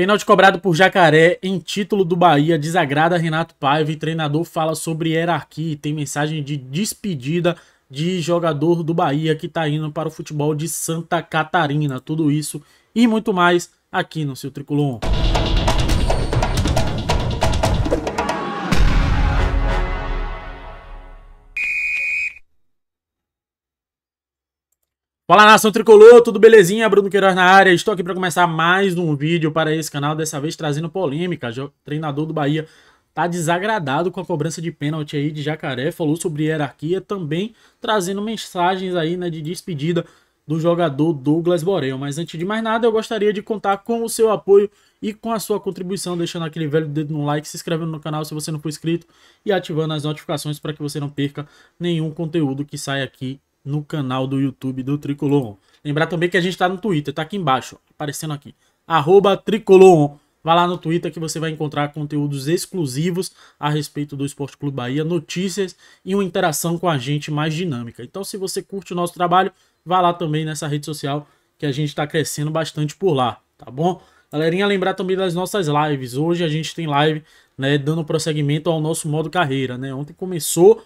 Pênalti cobrado por Jacaré em título do Bahia desagrada Renato Paiva e treinador fala sobre hierarquia e tem mensagem de despedida de jogador do Bahia que está indo para o futebol de Santa Catarina. Tudo isso e muito mais aqui no seu Tricolor. Fala nação tricolor, tudo belezinha? Bruno Queiroz na área. Estou aqui para começar mais um vídeo para esse canal, dessa vez trazendo polêmica. O treinador do Bahia tá desagradado com a cobrança de pênalti aí de Jacaré, falou sobre hierarquia, também trazendo mensagens aí, né, de despedida do jogador Douglas Borel. Mas antes de mais nada, eu gostaria de contar com o seu apoio e com a sua contribuição, deixando aquele velho dedo no like, se inscrevendo no canal se você não for inscrito e ativando as notificações para que você não perca nenhum conteúdo que sai aqui no canal do YouTube do Tricolor. Lembrar também que a gente está no Twitter, tá aqui embaixo, aparecendo aqui. Arroba Tricolor. Vá lá no Twitter que você vai encontrar conteúdos exclusivos a respeito do Esporte Clube Bahia, notícias e uma interação com a gente mais dinâmica. Então, se você curte o nosso trabalho, vá lá também nessa rede social que a gente está crescendo bastante por lá, tá bom? Galerinha, lembrar também das nossas lives. Hoje a gente tem live, né, dando prosseguimento ao nosso modo carreira, né? Ontem começou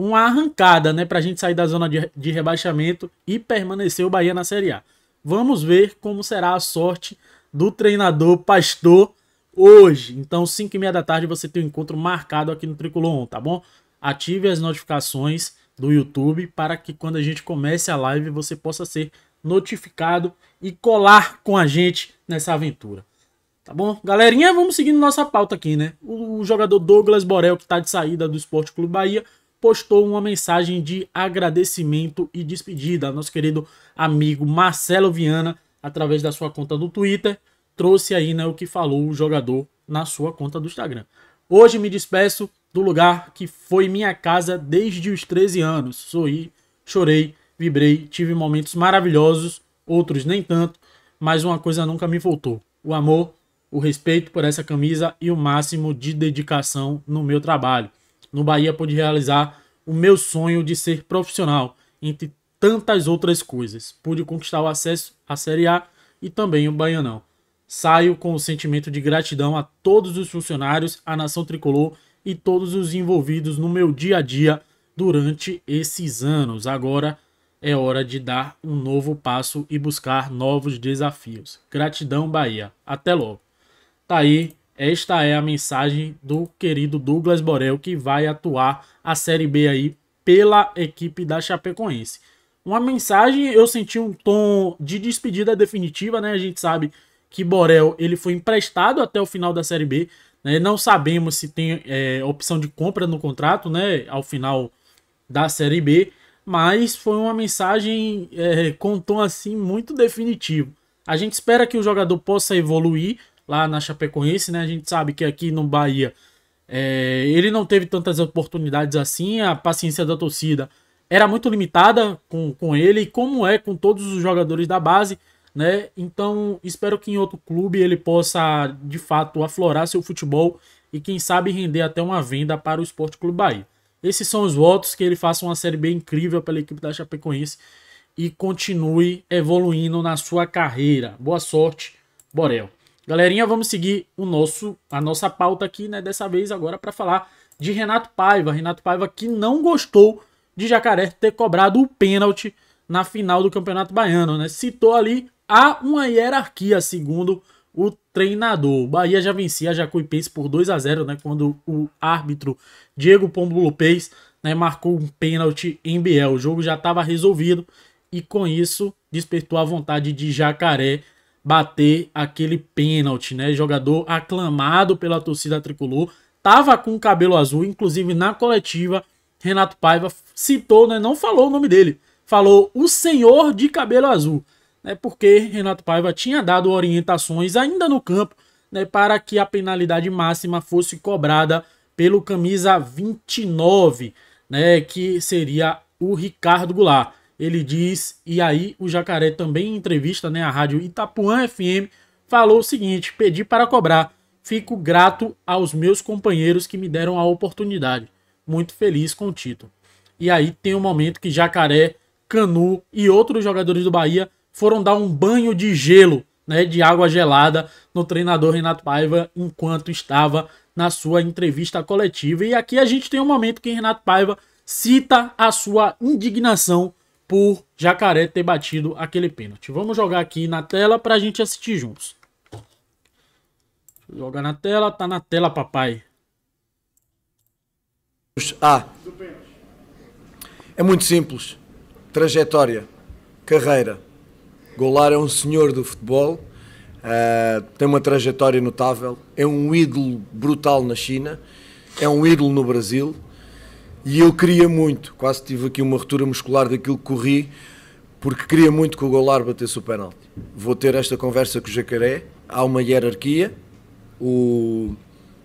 uma arrancada né, para a gente sair da zona de, de rebaixamento e permanecer o Bahia na Série A. Vamos ver como será a sorte do treinador Pastor hoje. Então, 5 e meia da tarde, você tem um encontro marcado aqui no Tricolor 1, tá bom? Ative as notificações do YouTube para que quando a gente comece a live você possa ser notificado e colar com a gente nessa aventura. Tá bom? Galerinha, vamos seguindo nossa pauta aqui, né? O jogador Douglas Borel, que está de saída do Esporte Clube Bahia, postou uma mensagem de agradecimento e despedida. Ao nosso querido amigo Marcelo Viana, através da sua conta do Twitter, trouxe aí né, o que falou o jogador na sua conta do Instagram. Hoje me despeço do lugar que foi minha casa desde os 13 anos. Sorri, chorei, vibrei, tive momentos maravilhosos, outros nem tanto, mas uma coisa nunca me faltou: o amor, o respeito por essa camisa e o máximo de dedicação no meu trabalho. No Bahia pude realizar o meu sonho de ser profissional, entre tantas outras coisas. Pude conquistar o acesso à Série A e também o Baianão. Saio com o sentimento de gratidão a todos os funcionários, a nação tricolor e todos os envolvidos no meu dia a dia durante esses anos. Agora é hora de dar um novo passo e buscar novos desafios. Gratidão, Bahia. Até logo. Tá aí esta é a mensagem do querido Douglas Borel, que vai atuar a Série B aí pela equipe da Chapecoense. Uma mensagem, eu senti um tom de despedida definitiva, né? A gente sabe que Borel ele foi emprestado até o final da Série B. Né? Não sabemos se tem é, opção de compra no contrato, né? Ao final da Série B, mas foi uma mensagem é, com um tom assim muito definitivo. A gente espera que o jogador possa evoluir, lá na Chapecoense, né? A gente sabe que aqui no Bahia é, ele não teve tantas oportunidades assim, a paciência da torcida era muito limitada com, com ele, como é com todos os jogadores da base, né? Então espero que em outro clube ele possa de fato aflorar seu futebol e quem sabe render até uma venda para o Esporte Clube Bahia. Esses são os votos que ele faça uma série B incrível pela equipe da Chapecoense e continue evoluindo na sua carreira. Boa sorte, Borel. Galerinha, vamos seguir o nosso, a nossa pauta aqui, né? Dessa vez agora para falar de Renato Paiva. Renato Paiva que não gostou de Jacaré ter cobrado o pênalti na final do Campeonato Baiano, né? Citou ali há uma hierarquia, segundo o treinador. O Bahia já vencia a Jacuipense por 2 a 0 né? Quando o árbitro Diego Pombo Lopes né, marcou um pênalti em Biel. O jogo já estava resolvido e com isso despertou a vontade de Jacaré bater aquele pênalti, né? Jogador aclamado pela torcida tricolor, tava com o cabelo azul, inclusive na coletiva, Renato Paiva citou, né? Não falou o nome dele, falou o senhor de cabelo azul, né? Porque Renato Paiva tinha dado orientações ainda no campo, né? Para que a penalidade máxima fosse cobrada pelo camisa 29, né? Que seria o Ricardo Goulart ele diz, e aí o Jacaré também em entrevista, né, à rádio Itapuã FM, falou o seguinte: "Pedi para cobrar. Fico grato aos meus companheiros que me deram a oportunidade. Muito feliz com o título." E aí tem um momento que Jacaré, Canu e outros jogadores do Bahia foram dar um banho de gelo, né, de água gelada no treinador Renato Paiva enquanto estava na sua entrevista coletiva. E aqui a gente tem um momento que Renato Paiva cita a sua indignação por Jacaré ter batido aquele pênalti. Vamos jogar aqui na tela para a gente assistir juntos. Jogar na tela, tá na tela, papai. Ah. É muito simples. Trajetória, carreira. Golar é um senhor do futebol, uh, tem uma trajetória notável, é um ídolo brutal na China, é um ídolo no Brasil. E eu queria muito, quase tive aqui uma retura muscular daquilo que corri, porque queria muito que o Goulart batesse o penalti. Vou ter esta conversa com o Jacaré, há uma hierarquia, o,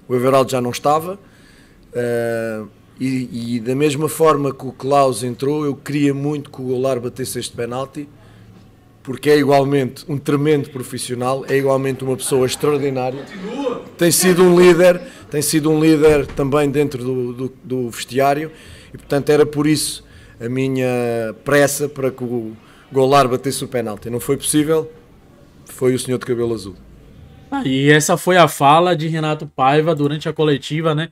o Everaldo já não estava, uh, e, e, da mesma forma que o Klaus entrou, eu queria muito que o Goulart batesse este penalti, porque é igualmente um tremendo profissional, é igualmente uma pessoa extraordinária, tem sido um líder, tem sido um líder também dentro do, do, do vestiário e, portanto, era por isso a minha pressa para que o Golar batesse o penalti. Não foi possível, foi o senhor de cabelo azul. Ah, e essa foi a fala de Renato Paiva durante a coletiva, né?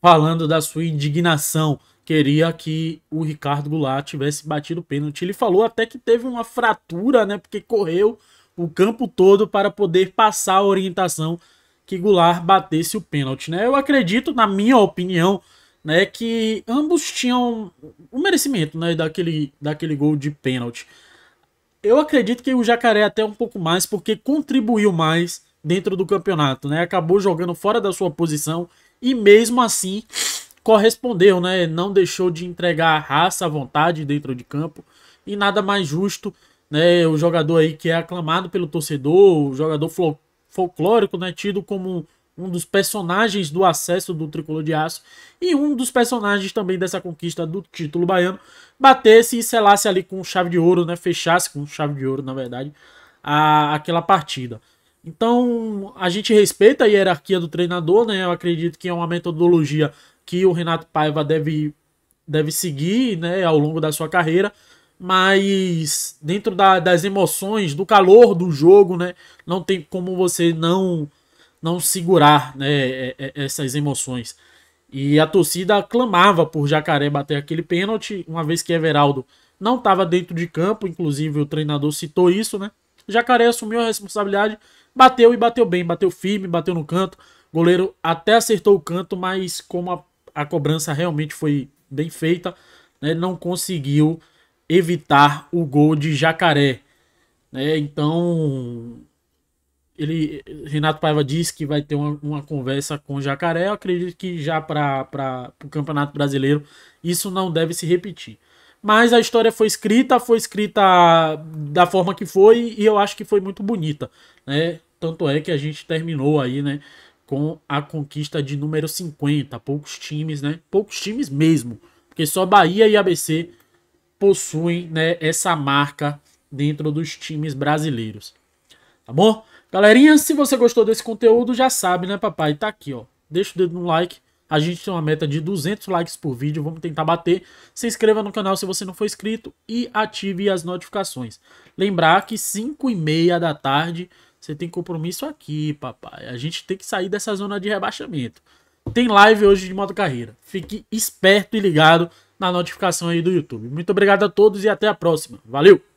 Falando da sua indignação. Queria que o Ricardo Goulart tivesse batido o pênalti. Ele falou até que teve uma fratura, né? Porque correu o campo todo para poder passar a orientação que Goulart batesse o pênalti, né? Eu acredito, na minha opinião, né, que ambos tinham o merecimento, né, daquele, daquele gol de pênalti. Eu acredito que o Jacaré até um pouco mais, porque contribuiu mais dentro do campeonato, né? Acabou jogando fora da sua posição e mesmo assim correspondeu, né? Não deixou de entregar a raça a vontade dentro de campo e nada mais justo, né? O jogador aí que é aclamado pelo torcedor, o jogador folclórico, né? Tido como um dos personagens do acesso do Tricolor de Aço e um dos personagens também dessa conquista do título baiano, batesse e selasse ali com chave de ouro, né? Fechasse com chave de ouro, na verdade, a, aquela partida. Então, a gente respeita a hierarquia do treinador, né? Eu acredito que é uma metodologia que o Renato Paiva deve, deve seguir, né, ao longo da sua carreira mas dentro da, das emoções, do calor do jogo, né, não tem como você não não segurar né, é, é, essas emoções. E a torcida clamava por Jacaré bater aquele pênalti, uma vez que Everaldo não estava dentro de campo, inclusive o treinador citou isso, né? Jacaré assumiu a responsabilidade, bateu e bateu bem, bateu firme, bateu no canto. O goleiro até acertou o canto, mas como a, a cobrança realmente foi bem feita, né, não conseguiu evitar o gol de Jacaré. Né? Então, ele Renato Paiva disse que vai ter uma, uma conversa com o Jacaré. Eu acredito que já para o Campeonato Brasileiro isso não deve se repetir. Mas a história foi escrita, foi escrita da forma que foi e eu acho que foi muito bonita. Né? Tanto é que a gente terminou aí, né? Com a conquista de número 50. Poucos times, né? Poucos times mesmo. Porque só Bahia e ABC possuem né, essa marca dentro dos times brasileiros. Tá bom? Galerinha, se você gostou desse conteúdo, já sabe, né, papai? Tá aqui, ó. Deixa o dedo no like. A gente tem uma meta de 200 likes por vídeo, vamos tentar bater. Se inscreva no canal se você não for inscrito e ative as notificações. Lembrar que 5 e meia da tarde você tem compromisso aqui, papai. A gente tem que sair dessa zona de rebaixamento. Tem live hoje de moto carreira. Fique esperto e ligado na notificação aí do YouTube. Muito obrigado a todos e até a próxima. Valeu!